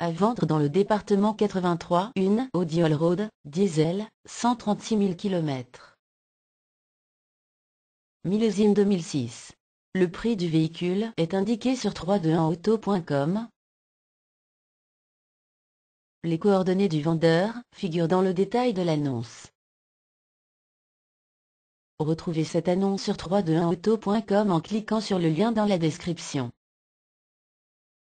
à vendre dans le département 83 une Audi Road, diesel, 136 000 km. Millésime 2006. Le prix du véhicule est indiqué sur 321auto.com. Les coordonnées du vendeur figurent dans le détail de l'annonce. Retrouvez cette annonce sur 321auto.com en cliquant sur le lien dans la description.